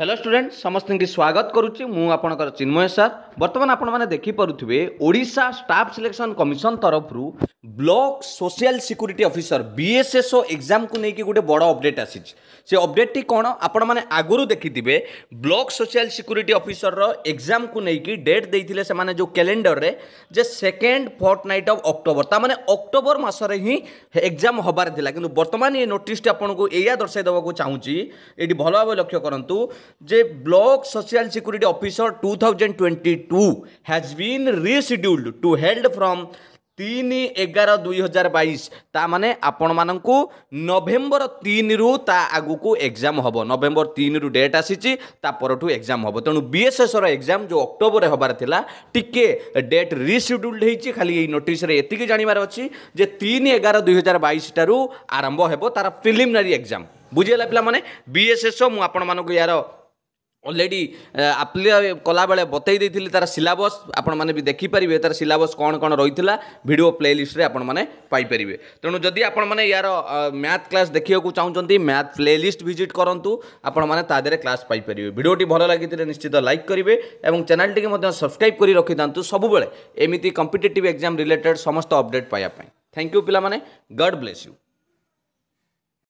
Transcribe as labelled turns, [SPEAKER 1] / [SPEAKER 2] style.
[SPEAKER 1] hello student समस्त स्वागत करुच्ची मुझे चिन्मय सर बर्तमान आपण देखिपे ओडा स्टाफ सिलेक्शन कमिशन तरफ block social security officer BSSO exam को लेकिन गोटे बड़ अपडेट आसी कौन आपण मैंने आगुरी देखिथे block social security officer exam को लेकिन डेट देते से जो कैलेंडर में जे second fortnight of October ता मैंने अक्टोबर मसरे ही एग्जाम हबार कि बर्तमान ये नोटिस आपको या दर्शाई देवाक चाहिए ये भल भाव लक्ष्य करूँ যে block social security officer two thousand twenty two has been rescheduled to held from ତିନି ଏଗାର ଦୁଇ ହଜାର ବାଇଶ ତା ମାନେ ଆପଣମାନଙ୍କୁ ନଭେମ୍ବର ତିନିରୁ ତା ଆଗକୁ ଏକ୍ଜାମ୍ ହେବ ନଭେମ୍ବର ତିନିରୁ ଡେଟ୍ ଆସିଛି ତା ପରଠୁ ଏକ୍ଜାମ୍ ହେବ ତେଣୁ ବିଏସ୍ଏସ୍ର ଏକ୍ଜାମ୍ ଯେଉଁ ଅକ୍ଟୋବରରେ ହେବାର ଥିଲା ଟିକେ ଡେଟ୍ ରିସେଡ୍ୟୁଲ୍ଡ ହେଇଛି ଖାଲି ଏଇ ନୋଟିସ୍ରେ ଏତିକି ଜାଣିବାର ଅଛି ଯେ ତିନି ଏଗାର ଦୁଇ ହଜାର ବାଇଶଟାରୁ ଆରମ୍ଭ ହେବ ତା'ର ପ୍ରିଲିମିନାରୀ ଏକ୍ଜାମ୍ ବୁଝିଗଲା ପିଲାମାନେ ବି ଏସ୍ ଏସ୍ ଓ ମୁଁ ଆପଣମାନଙ୍କୁ ୟାର ଅଲରେଡ଼ି ଆପ୍ଲାଏ କଲାବେଳେ ବତେଇ ଦେଇଥିଲି ତା'ର ସିଲାବସ୍ ଆପଣମାନେ ବି ଦେଖିପାରିବେ ତା'ର ସିଲାବସ୍ କ'ଣ କ'ଣ ରହିଥିଲା ଭିଡ଼ିଓ ପ୍ଲେଲିଷ୍ଟରେ ଆପଣମାନେ ପାଇପାରିବେ ତେଣୁ ଯଦି ଆପଣମାନେ ୟାର ମ୍ୟାଥ୍ କ୍ଲାସ୍ ଦେଖିବାକୁ ଚାହୁଁଛନ୍ତି ମ୍ୟାଥ୍ ପ୍ଲେଲିଷ୍ଟ ଭିଜିଟ୍ କରନ୍ତୁ ଆପଣମାନେ ତା ଦେହରେ କ୍ଲାସ୍ ପାଇପାରିବେ ଭିଡ଼ିଓଟି ଭଲ ଲାଗିଥିଲେ ନିଶ୍ଚିତ ଲାଇକ୍ କରିବେ ଏବଂ ଚ୍ୟାନେଲ୍ଟିକି ମଧ୍ୟ ସବସ୍କ୍ରାଇବ୍ କରି ରଖିଥାନ୍ତୁ ସବୁବେଳେ ଏମିତି କମ୍ପିଟେଟିଭ୍ ଏକ୍ଜାମ୍ ରିଲେଟେଡ଼୍ ସମସ୍ତ ଅପଡ଼େଟ୍ ପାଇବା ପାଇଁ ଥ୍ୟାଙ୍କ ୟୁ ପିଲାମାନେ ଗଡ଼୍ ବ୍ଲେସ୍ ୟୁ